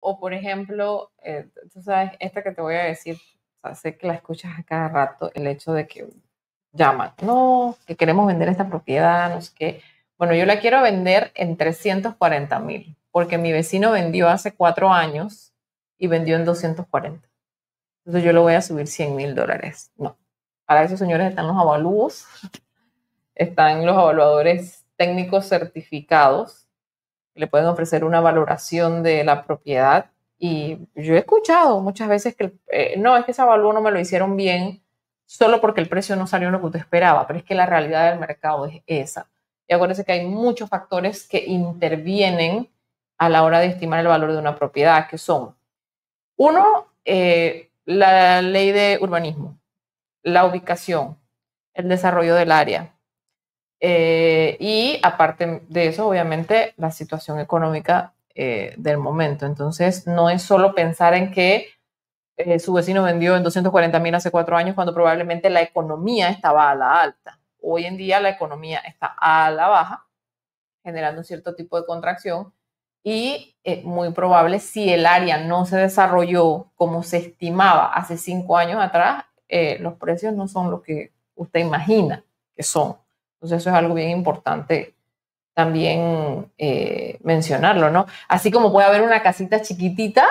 O por ejemplo, eh, tú sabes, esta que te voy a decir, sé que la escuchas a cada rato, el hecho de que llaman, no, que queremos vender esta propiedad, no sé qué. Bueno, yo la quiero vender en 340 mil, porque mi vecino vendió hace cuatro años y vendió en 240. Entonces yo lo voy a subir 100 mil dólares. No. Para esos señores están los avalúos, están los evaluadores técnicos certificados le pueden ofrecer una valoración de la propiedad. Y yo he escuchado muchas veces que, eh, no, es que esa valoración no me lo hicieron bien solo porque el precio no salió lo que usted esperaba, pero es que la realidad del mercado es esa. Y acuérdense que hay muchos factores que intervienen a la hora de estimar el valor de una propiedad, que son, uno, eh, la ley de urbanismo, la ubicación, el desarrollo del área, eh, y aparte de eso, obviamente, la situación económica eh, del momento. Entonces, no es solo pensar en que eh, su vecino vendió en 240 mil hace cuatro años cuando probablemente la economía estaba a la alta. Hoy en día la economía está a la baja, generando un cierto tipo de contracción y muy probable si el área no se desarrolló como se estimaba hace cinco años atrás, los precios no son los que usted imagina que son. Entonces eso es algo bien importante también eh, mencionarlo, ¿no? Así como puede haber una casita chiquitita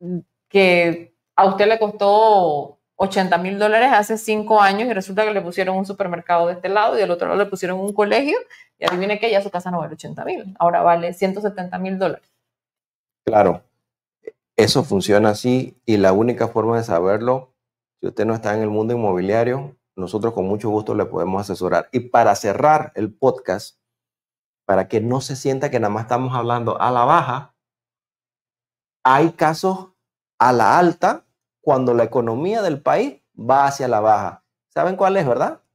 mm, que a usted le costó 80 mil dólares hace cinco años y resulta que le pusieron un supermercado de este lado y del otro lado le pusieron un colegio y adivine qué, ya su casa no vale 80 mil, ahora vale 170 mil dólares. Claro, eso funciona así y la única forma de saberlo, si usted no está en el mundo inmobiliario, nosotros con mucho gusto le podemos asesorar. Y para cerrar el podcast, para que no se sienta que nada más estamos hablando a la baja, hay casos a la alta cuando la economía del país va hacia la baja. ¿Saben cuál es, verdad?